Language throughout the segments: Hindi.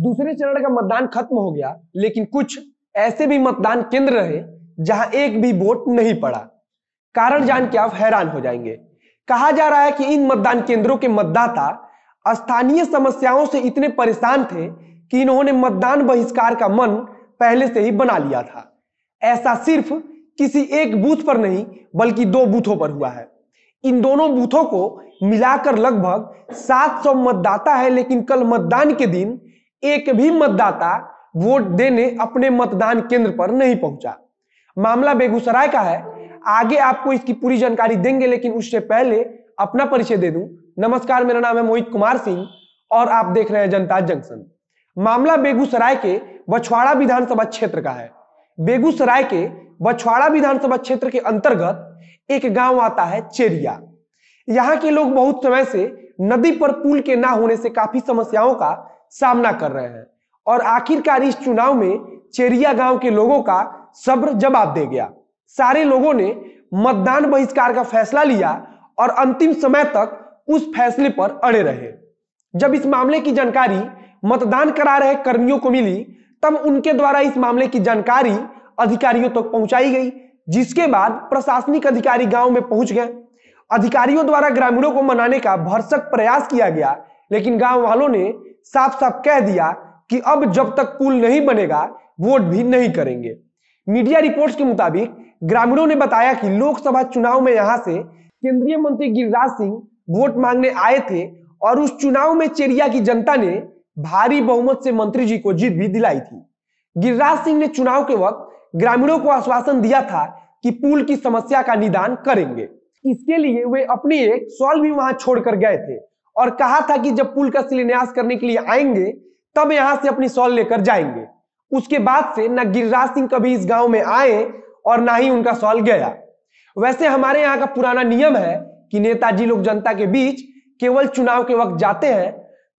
दूसरे चरण का मतदान खत्म हो गया लेकिन कुछ ऐसे भी मतदान केंद्र रहे जहां एक भी वोट नहीं पड़ा कारण जान के आप हैरान हो जाएंगे कहा जा रहा है कि इन मतदान केंद्रों के मतदाता स्थानीय समस्याओं से इतने परेशान थे कि इन्होंने मतदान बहिष्कार का मन पहले से ही बना लिया था ऐसा सिर्फ किसी एक बूथ पर नहीं बल्कि दो बूथों पर हुआ है इन दोनों बूथों को मिलाकर लगभग 700 मतदाता है लेकिन कल मतदान के दिन एक भी मतदाता वोट देने अपने मतदान केंद्र पर नहीं पहुंचा मामला बेगूसराय का है आगे आपको इसकी पूरी जानकारी देंगे लेकिन उससे पहले अपना परिचय दे दूं नमस्कार मेरा नाम है मोहित कुमार सिंह और आप देख रहे हैं जनता जंक्शन मामला बेगूसराय के बछवाड़ा विधानसभा क्षेत्र का है बेगूसराय के बछवाड़ा विधानसभा क्षेत्र के अंतर्गत एक गांव आता है चेरिया यहाँ के लोग बहुत समय से नदी पर पुल के ना होने से काफी समस्याओं का सामना कर रहे हैं और आखिरकार इस चुनाव में चेरिया गांव के लोगों का सब्र जवाब दे गया सारे लोगों ने मतदान बहिष्कार का फैसला लिया और अंतिम समय तक उस फैसले पर अड़े रहे जब इस मामले की जानकारी मतदान करा रहे कर्मियों को मिली तब उनके द्वारा इस मामले की जानकारी अधिकारियों तक तो पहुंचाई गई जिसके बाद प्रशासनिक अधिकारी गांव में पहुंच गए अधिकारियों द्वारा ग्रामीणों को मनाने का भरसक प्रयास किया गया लेकिन गांव वालों ने साफ साफ कह दिया कि अब जब तक पुल नहीं बनेगा वोट भी नहीं करेंगे मीडिया रिपोर्ट्स के मुताबिक ग्रामीणों ने बताया कि लोकसभा चुनाव में यहां से केंद्रीय मंत्री गिरिराज सिंह वोट मांगने आए थे और उस चुनाव में चेरिया की जनता ने भारी बहुमत से मंत्री जी को जीत भी दिलाई थी गिरिराज सिंह ने चुनाव के वक्त ग्रामीणों को आश्वासन दिया था कि पुल की समस्या का निदान करेंगे इसके लिए वे अपनी एक सॉल भी वहां छोड़कर गए थे और कहा था कि जब पुल का शिलान्यास करने के लिए आएंगे तब यहां से अपनी सॉल लेकर जाएंगे उसके बाद से ना गिरिराज सिंह कभी इस गांव में आए और ना ही उनका सॉल गया वैसे हमारे यहाँ का पुराना नियम है कि नेताजी लोग जनता के बीच केवल चुनाव के वक्त जाते हैं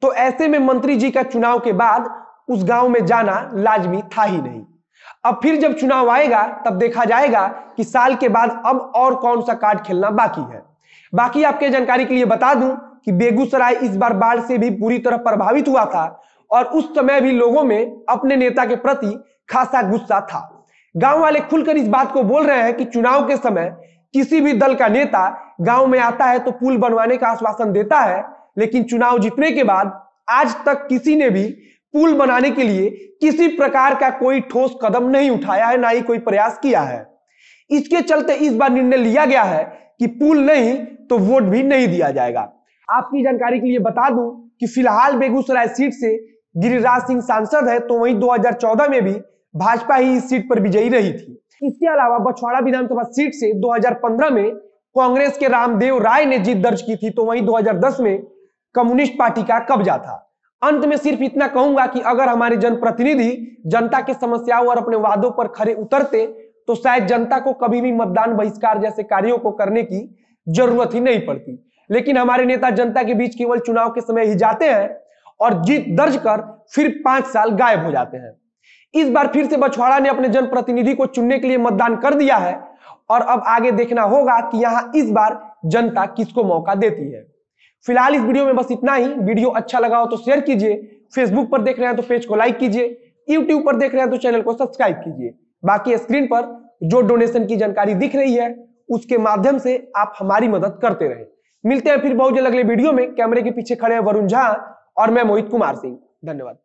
तो ऐसे में मंत्री जी का चुनाव के बाद उस गांव में जाना लाजमी था ही नहीं अब फिर जब चुनाव आएगा तब देखा जाएगा कि साल के बाद अब और कौन सा कार्ड खेलना बाकी है बाकी आपके जानकारी के लिए बता दूं कि बेगूसराय इस बार बाढ़ से भी पूरी तरह प्रभावित हुआ था और उस समय भी लोगों में अपने नेता के प्रति खासा गुस्सा था गांव वाले खुलकर इस बात को बोल रहे हैं कि चुनाव के समय किसी भी दल का नेता गांव में आता है तो पुल बनवाने का आश्वासन देता है लेकिन चुनाव जीतने के बाद आज तक किसी ने भी पुल बनाने के लिए किसी प्रकार का कोई ठोस कदम नहीं उठाया है ना ही कोई प्रयास किया है इसके चलते इस बार निर्णय लिया गया है कि पुल नहीं तो वोट भी नहीं दिया जाएगा आपकी जानकारी के लिए बता दूं कि फिलहाल बेगूसराय सीट से गिरिराज सिंह सांसद है तो हजार 2014 में भी भाजपा ही इस सीट पर विजयी रही थी इसके अलावा बछवाड़ा विधानसभा सीट से 2015 में कांग्रेस के रामदेव राय ने जीत दर्ज की थी तो वहीं 2010 में कम्युनिस्ट पार्टी का कब्जा था अंत में सिर्फ इतना कहूंगा कि अगर हमारे जनप्रतिनिधि जनता के समस्याओं और अपने वादों पर खड़े उतरते तो शायद जनता को कभी भी मतदान बहिष्कार जैसे कार्यों को करने की जरूरत ही नहीं पड़ती लेकिन हमारे नेता जनता के बीच केवल चुनाव के समय ही जाते हैं और जीत दर्ज कर फिर पांच साल गायब हो जाते हैं इस बार फिर से बछवाड़ा ने अपने जनप्रतिनिधि को चुनने के लिए मतदान कर दिया है और अब आगे देखना होगा कि यहाँ इस बार जनता किसको मौका देती है फिलहाल इस वीडियो में बस इतना ही वीडियो अच्छा लगा हो तो शेयर कीजिए फेसबुक पर देख रहे हैं तो पेज को लाइक कीजिए यूट्यूब पर देख रहे हैं तो चैनल को सब्सक्राइब कीजिए बाकी स्क्रीन पर जो डोनेशन की जानकारी दिख रही है उसके माध्यम से आप हमारी मदद करते रहें मिलते हैं फिर बहुत जल्द अगले वीडियो में कैमरे के पीछे खड़े हैं वरुण झा और मैं मोहित कुमार सिंह धन्यवाद